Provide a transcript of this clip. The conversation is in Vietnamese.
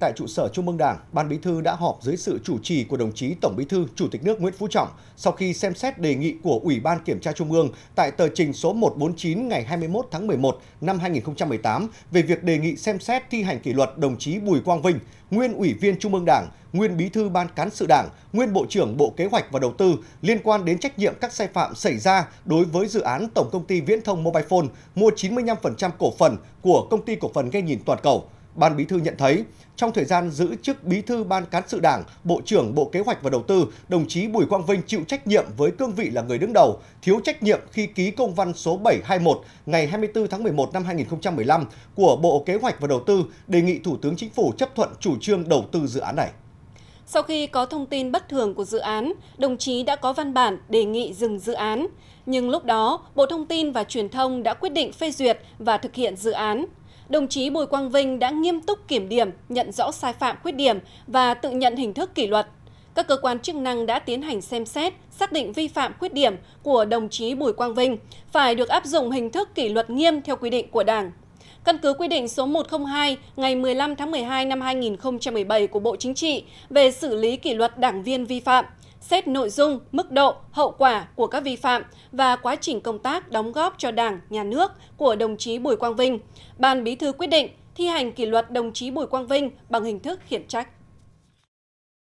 Tại trụ sở Trung ương Đảng, Ban Bí thư đã họp dưới sự chủ trì của đồng chí Tổng Bí thư Chủ tịch nước Nguyễn Phú Trọng sau khi xem xét đề nghị của Ủy ban Kiểm tra Trung ương tại tờ trình số 149 ngày 21 tháng 11 năm 2018 về việc đề nghị xem xét thi hành kỷ luật đồng chí Bùi Quang Vinh, nguyên Ủy viên Trung ương Đảng, nguyên Bí thư Ban Cán sự Đảng, nguyên Bộ trưởng Bộ Kế hoạch và Đầu tư liên quan đến trách nhiệm các sai phạm xảy ra đối với dự án Tổng công ty Viễn thông Mobile Phone mua 95% cổ phần của công ty cổ phần nghe nhìn toàn cầu Ban Bí thư nhận thấy, trong thời gian giữ chức Bí thư Ban Cán sự Đảng, Bộ trưởng Bộ Kế hoạch và Đầu tư, đồng chí Bùi Quang Vinh chịu trách nhiệm với cương vị là người đứng đầu, thiếu trách nhiệm khi ký công văn số 721 ngày 24 tháng 11 năm 2015 của Bộ Kế hoạch và Đầu tư đề nghị Thủ tướng Chính phủ chấp thuận chủ trương đầu tư dự án này. Sau khi có thông tin bất thường của dự án, đồng chí đã có văn bản đề nghị dừng dự án. Nhưng lúc đó, Bộ Thông tin và Truyền thông đã quyết định phê duyệt và thực hiện dự án đồng chí Bùi Quang Vinh đã nghiêm túc kiểm điểm, nhận rõ sai phạm khuyết điểm và tự nhận hình thức kỷ luật. Các cơ quan chức năng đã tiến hành xem xét, xác định vi phạm khuyết điểm của đồng chí Bùi Quang Vinh phải được áp dụng hình thức kỷ luật nghiêm theo quy định của Đảng, căn cứ quy định số 102 ngày 15 tháng 12 năm 2017 của Bộ Chính trị về xử lý kỷ luật đảng viên vi phạm, xét nội dung, mức độ, hậu quả của các vi phạm và quá trình công tác đóng góp cho Đảng, Nhà nước của đồng chí Bùi Quang Vinh, Ban Bí thư quyết định thi hành kỷ luật đồng chí Bùi Quang Vinh bằng hình thức khiển trách.